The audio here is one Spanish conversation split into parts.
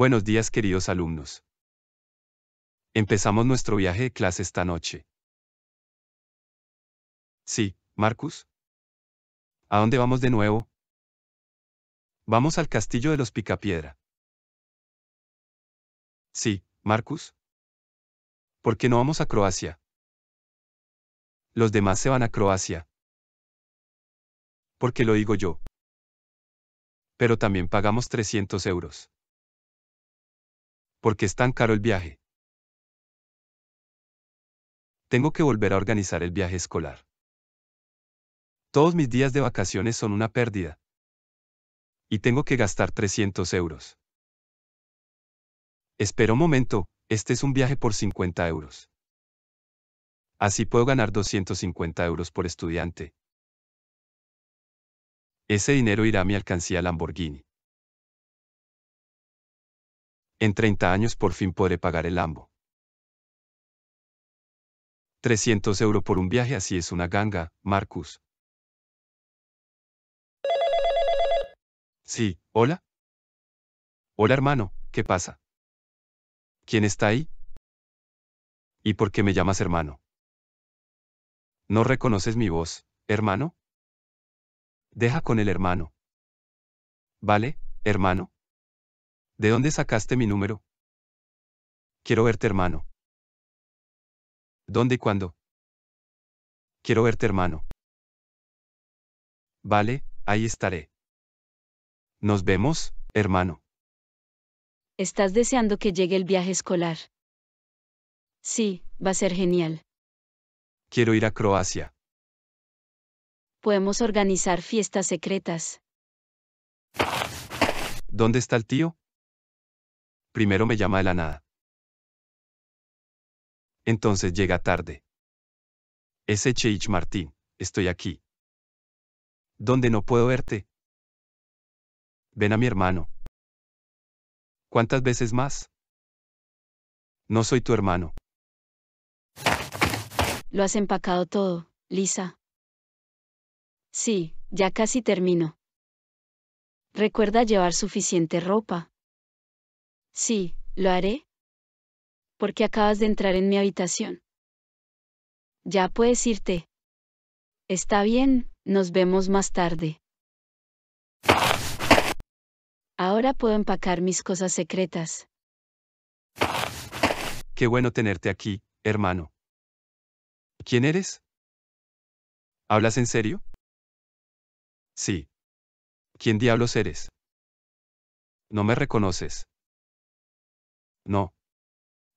Buenos días queridos alumnos. Empezamos nuestro viaje de clase esta noche. Sí, Marcus. ¿A dónde vamos de nuevo? Vamos al castillo de los Picapiedra. Sí, Marcus. ¿Por qué no vamos a Croacia? Los demás se van a Croacia. Porque lo digo yo. Pero también pagamos 300 euros porque es tan caro el viaje. Tengo que volver a organizar el viaje escolar. Todos mis días de vacaciones son una pérdida. Y tengo que gastar 300 euros. Espera un momento, este es un viaje por 50 euros. Así puedo ganar 250 euros por estudiante. Ese dinero irá a mi alcancía Lamborghini. En 30 años por fin podré pagar el ambo. 300 euros por un viaje así es una ganga, Marcus. Sí, hola. Hola hermano, ¿qué pasa? ¿Quién está ahí? ¿Y por qué me llamas hermano? ¿No reconoces mi voz, hermano? Deja con el hermano. ¿Vale, hermano? ¿De dónde sacaste mi número? Quiero verte, hermano. ¿Dónde y cuándo? Quiero verte, hermano. Vale, ahí estaré. Nos vemos, hermano. ¿Estás deseando que llegue el viaje escolar? Sí, va a ser genial. Quiero ir a Croacia. Podemos organizar fiestas secretas. ¿Dónde está el tío? primero me llama de la nada. Entonces llega tarde. H Martín, estoy aquí. ¿Dónde no puedo verte? Ven a mi hermano. ¿Cuántas veces más? No soy tu hermano. Lo has empacado todo, Lisa. Sí, ya casi termino. Recuerda llevar suficiente ropa. Sí, lo haré. Porque acabas de entrar en mi habitación. Ya puedes irte. Está bien, nos vemos más tarde. Ahora puedo empacar mis cosas secretas. Qué bueno tenerte aquí, hermano. ¿Quién eres? ¿Hablas en serio? Sí. ¿Quién diablos eres? No me reconoces. No.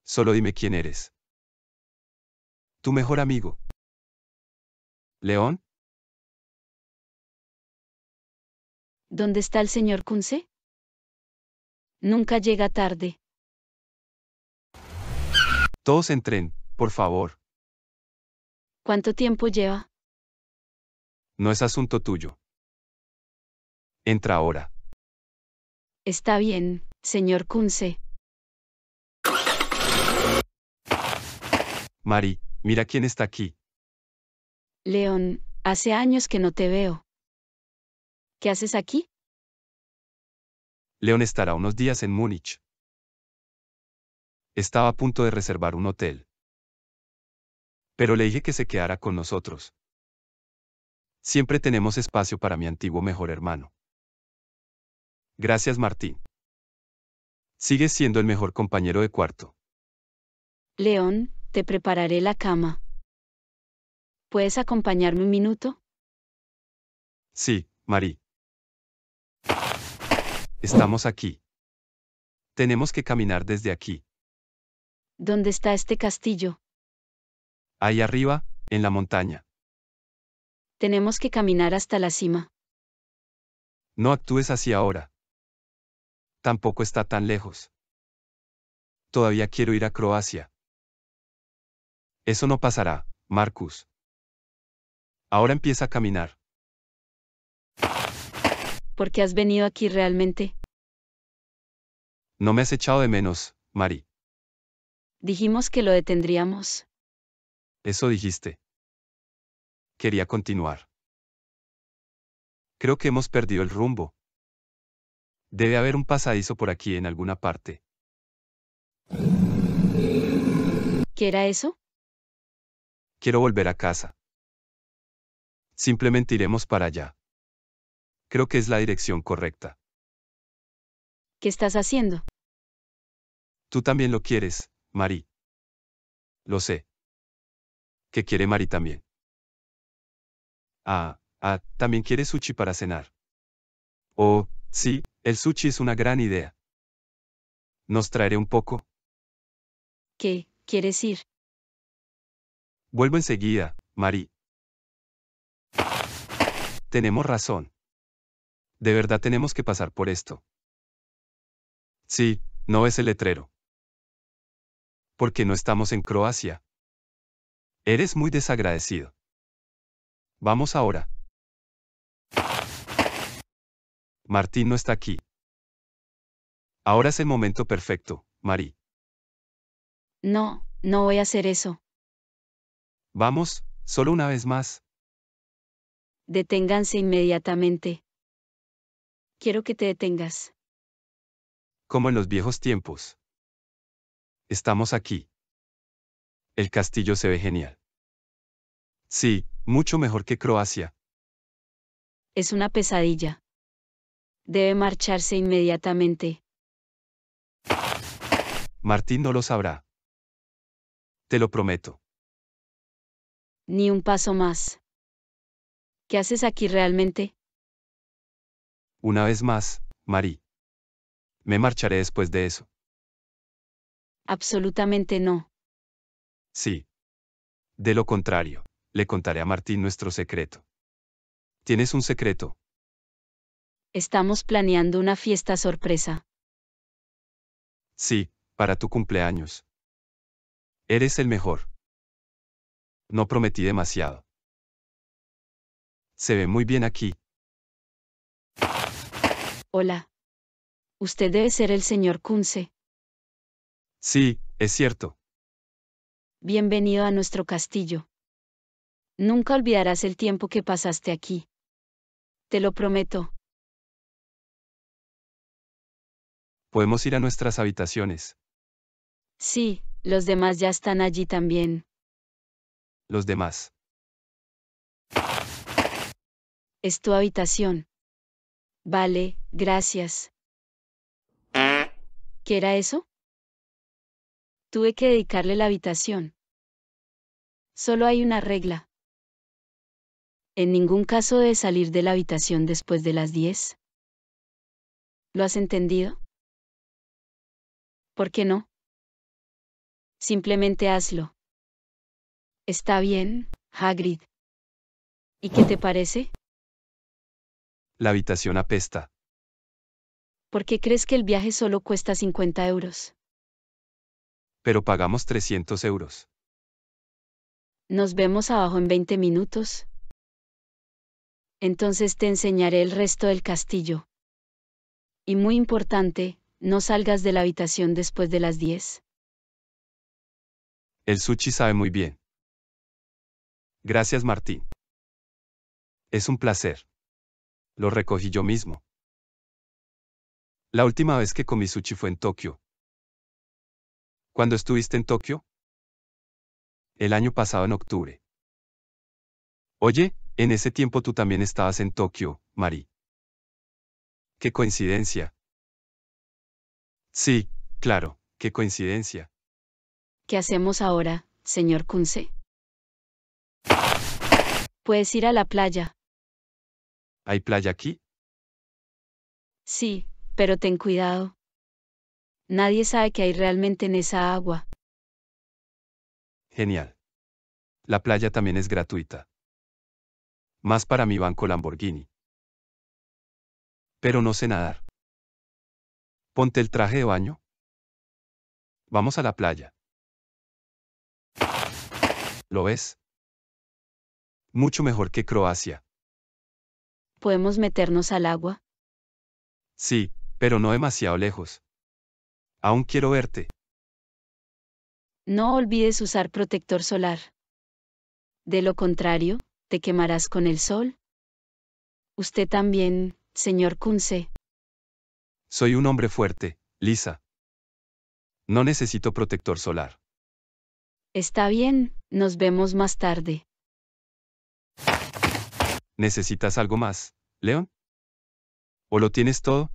Solo dime quién eres. Tu mejor amigo. ¿León? ¿Dónde está el señor Kunze? Nunca llega tarde. Todos entren, por favor. ¿Cuánto tiempo lleva? No es asunto tuyo. Entra ahora. Está bien, señor Kunze. Mari, mira quién está aquí. León, hace años que no te veo. ¿Qué haces aquí? León estará unos días en Múnich. Estaba a punto de reservar un hotel. Pero le dije que se quedara con nosotros. Siempre tenemos espacio para mi antiguo mejor hermano. Gracias, Martín. Sigues siendo el mejor compañero de cuarto. León, te prepararé la cama. ¿Puedes acompañarme un minuto? Sí, Marie. Estamos aquí. Tenemos que caminar desde aquí. ¿Dónde está este castillo? Ahí arriba, en la montaña. Tenemos que caminar hasta la cima. No actúes así ahora. Tampoco está tan lejos. Todavía quiero ir a Croacia. Eso no pasará, Marcus. Ahora empieza a caminar. ¿Por qué has venido aquí realmente? No me has echado de menos, Mari. Dijimos que lo detendríamos. Eso dijiste. Quería continuar. Creo que hemos perdido el rumbo. Debe haber un pasadizo por aquí en alguna parte. ¿Qué era eso? quiero volver a casa. Simplemente iremos para allá. Creo que es la dirección correcta. ¿Qué estás haciendo? Tú también lo quieres, Mari. Lo sé. ¿Qué quiere Mari también? Ah, ah, también quiere sushi para cenar. Oh, sí, el sushi es una gran idea. ¿Nos traeré un poco? ¿Qué? ¿Quieres ir? Vuelvo enseguida, Marie. Tenemos razón. De verdad tenemos que pasar por esto. Sí, no es el letrero. Porque no estamos en Croacia. Eres muy desagradecido. Vamos ahora. Martín no está aquí. Ahora es el momento perfecto, Marie. No, no voy a hacer eso. Vamos, solo una vez más. Deténganse inmediatamente. Quiero que te detengas. Como en los viejos tiempos. Estamos aquí. El castillo se ve genial. Sí, mucho mejor que Croacia. Es una pesadilla. Debe marcharse inmediatamente. Martín no lo sabrá. Te lo prometo. Ni un paso más. ¿Qué haces aquí realmente? Una vez más, Marie. Me marcharé después de eso. Absolutamente no. Sí. De lo contrario, le contaré a Martín nuestro secreto. ¿Tienes un secreto? Estamos planeando una fiesta sorpresa. Sí, para tu cumpleaños. Eres el mejor. No prometí demasiado. Se ve muy bien aquí. Hola. Usted debe ser el señor Kunze. Sí, es cierto. Bienvenido a nuestro castillo. Nunca olvidarás el tiempo que pasaste aquí. Te lo prometo. ¿Podemos ir a nuestras habitaciones? Sí, los demás ya están allí también los demás. Es tu habitación. Vale, gracias. ¿Qué era eso? Tuve que dedicarle la habitación. Solo hay una regla. En ningún caso de salir de la habitación después de las 10. ¿Lo has entendido? ¿Por qué no? Simplemente hazlo. Está bien, Hagrid. ¿Y qué te parece? La habitación apesta. ¿Por qué crees que el viaje solo cuesta 50 euros? Pero pagamos 300 euros. Nos vemos abajo en 20 minutos. Entonces te enseñaré el resto del castillo. Y muy importante, no salgas de la habitación después de las 10. El sushi sabe muy bien. Gracias Martín. Es un placer. Lo recogí yo mismo. La última vez que comí sushi fue en Tokio. ¿Cuándo estuviste en Tokio? El año pasado en octubre. Oye, en ese tiempo tú también estabas en Tokio, Mari. Qué coincidencia. Sí, claro, qué coincidencia. ¿Qué hacemos ahora, señor Kunze? Puedes ir a la playa. ¿Hay playa aquí? Sí, pero ten cuidado. Nadie sabe qué hay realmente en esa agua. Genial. La playa también es gratuita. Más para mi banco Lamborghini. Pero no sé nadar. Ponte el traje de baño. Vamos a la playa. ¿Lo ves? mucho mejor que Croacia. ¿Podemos meternos al agua? Sí, pero no demasiado lejos. Aún quiero verte. No olvides usar protector solar. De lo contrario, te quemarás con el sol. Usted también, señor Kunze. Soy un hombre fuerte, Lisa. No necesito protector solar. Está bien, nos vemos más tarde. ¿Necesitas algo más, León? ¿O lo tienes todo?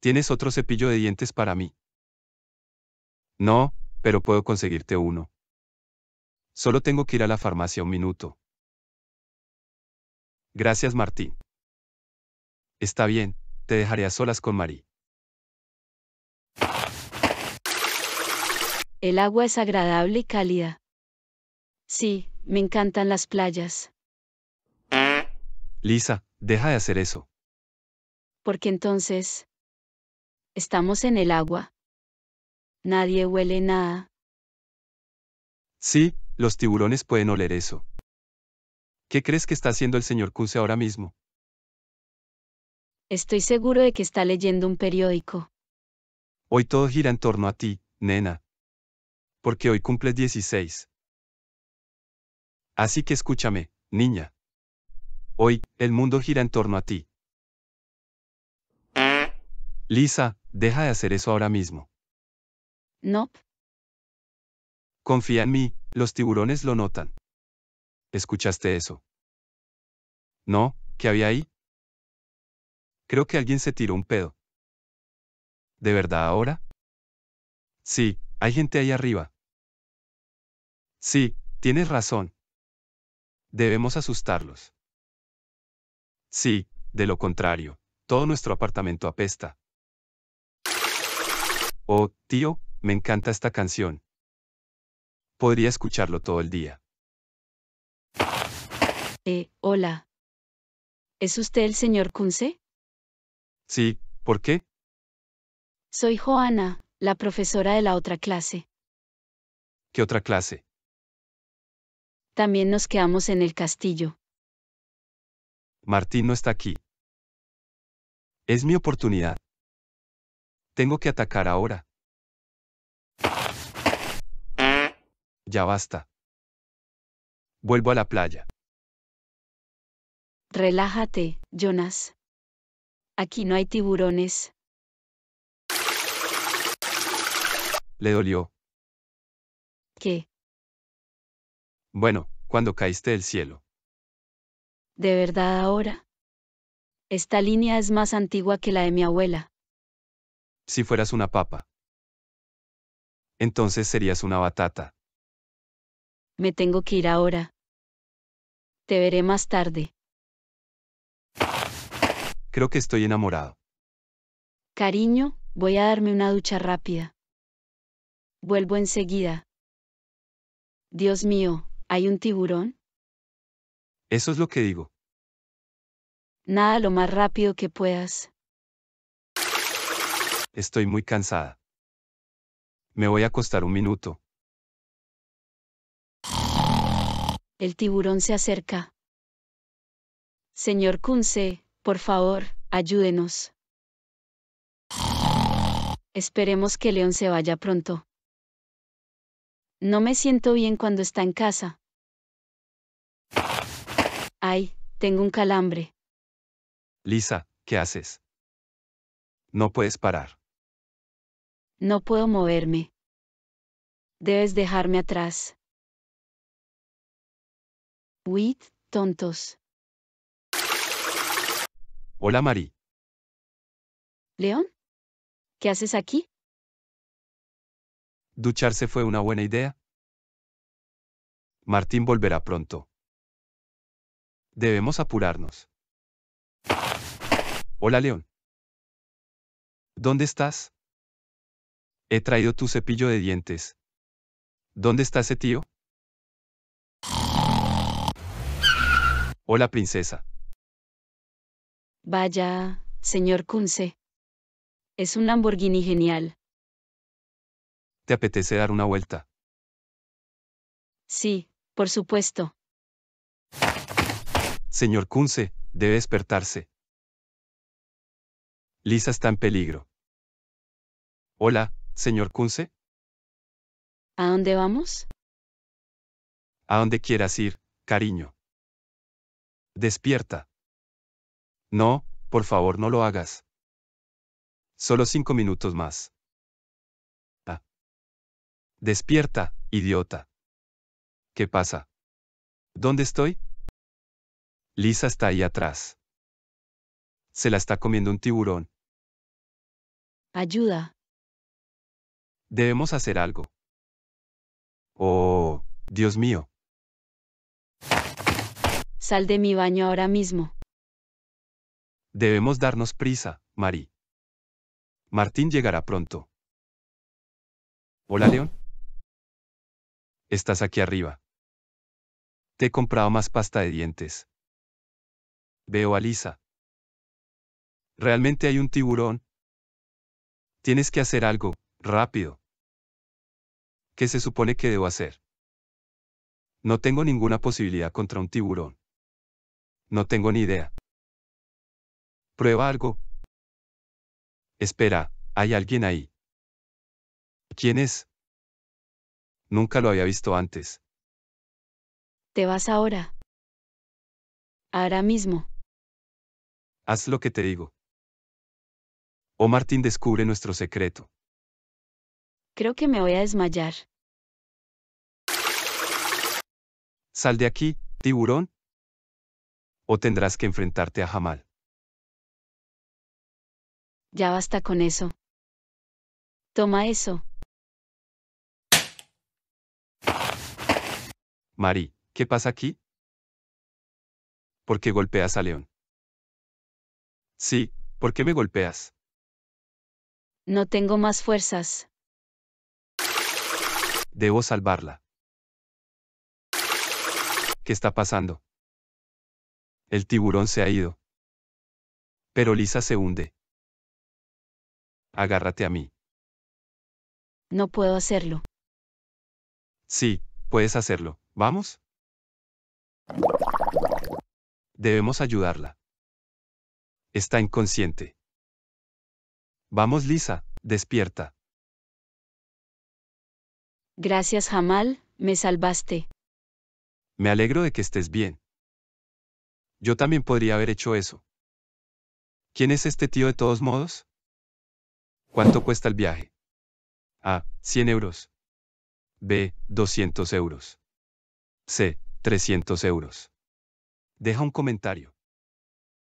¿Tienes otro cepillo de dientes para mí? No, pero puedo conseguirte uno. Solo tengo que ir a la farmacia un minuto. Gracias, Martín. Está bien, te dejaré a solas con Marie. El agua es agradable y cálida. Sí, me encantan las playas. Lisa, deja de hacer eso. Porque entonces... Estamos en el agua. Nadie huele nada. Sí, los tiburones pueden oler eso. ¿Qué crees que está haciendo el señor Kunze ahora mismo? Estoy seguro de que está leyendo un periódico. Hoy todo gira en torno a ti, nena. Porque hoy cumples 16. Así que escúchame, niña. Hoy, el mundo gira en torno a ti. Lisa, deja de hacer eso ahora mismo. No. Confía en mí, los tiburones lo notan. ¿Escuchaste eso? No, ¿qué había ahí? Creo que alguien se tiró un pedo. ¿De verdad ahora? Sí, hay gente ahí arriba. Sí, tienes razón. Debemos asustarlos. Sí, de lo contrario, todo nuestro apartamento apesta. Oh, tío, me encanta esta canción. Podría escucharlo todo el día. Eh, hola. ¿Es usted el señor Kunze? Sí, ¿por qué? Soy Joana, la profesora de la otra clase. ¿Qué otra clase? También nos quedamos en el castillo. Martín no está aquí. Es mi oportunidad. Tengo que atacar ahora. Ya basta. Vuelvo a la playa. Relájate, Jonas. Aquí no hay tiburones. Le dolió. ¿Qué? Bueno, cuando caíste del cielo. ¿De verdad ahora? Esta línea es más antigua que la de mi abuela. Si fueras una papa. Entonces serías una batata. Me tengo que ir ahora. Te veré más tarde. Creo que estoy enamorado. Cariño, voy a darme una ducha rápida. Vuelvo enseguida. Dios mío, ¿hay un tiburón? Eso es lo que digo. Nada lo más rápido que puedas. Estoy muy cansada. Me voy a acostar un minuto. El tiburón se acerca. Señor Kunze, por favor, ayúdenos. Esperemos que León se vaya pronto. No me siento bien cuando está en casa. Ay, tengo un calambre. Lisa, ¿qué haces? No puedes parar. No puedo moverme. Debes dejarme atrás. Wit, tontos. Hola, Mari. León, ¿qué haces aquí? ¿Ducharse fue una buena idea? Martín volverá pronto. Debemos apurarnos. Hola, León. ¿Dónde estás? He traído tu cepillo de dientes. ¿Dónde está ese tío? Hola, princesa. Vaya, señor Kunze. Es un Lamborghini genial. ¿Te apetece dar una vuelta? Sí, por supuesto. Señor Kunze, debe despertarse. Lisa está en peligro. Hola, señor Kunze. ¿A dónde vamos? A donde quieras ir, cariño. Despierta. No, por favor no lo hagas. Solo cinco minutos más. Ah. Despierta, idiota. ¿Qué pasa? ¿Dónde estoy? Lisa está ahí atrás. Se la está comiendo un tiburón. Ayuda. Debemos hacer algo. Oh, Dios mío. Sal de mi baño ahora mismo. Debemos darnos prisa, Mari. Martín llegará pronto. Hola, León. Estás aquí arriba. Te he comprado más pasta de dientes. Veo a Lisa. ¿Realmente hay un tiburón? Tienes que hacer algo, rápido. ¿Qué se supone que debo hacer? No tengo ninguna posibilidad contra un tiburón. No tengo ni idea. Prueba algo. Espera, hay alguien ahí. ¿Quién es? Nunca lo había visto antes. Te vas ahora. Ahora mismo. Haz lo que te digo. O oh, Martín descubre nuestro secreto. Creo que me voy a desmayar. Sal de aquí, tiburón. O tendrás que enfrentarte a Jamal. Ya basta con eso. Toma eso. Mari, ¿qué pasa aquí? ¿Por qué golpeas a León? Sí, ¿por qué me golpeas? No tengo más fuerzas. Debo salvarla. ¿Qué está pasando? El tiburón se ha ido. Pero Lisa se hunde. Agárrate a mí. No puedo hacerlo. Sí, puedes hacerlo. ¿Vamos? Debemos ayudarla. Está inconsciente. Vamos, Lisa, despierta. Gracias, Jamal, me salvaste. Me alegro de que estés bien. Yo también podría haber hecho eso. ¿Quién es este tío de todos modos? ¿Cuánto cuesta el viaje? A. 100 euros. B. 200 euros. C. 300 euros. Deja un comentario.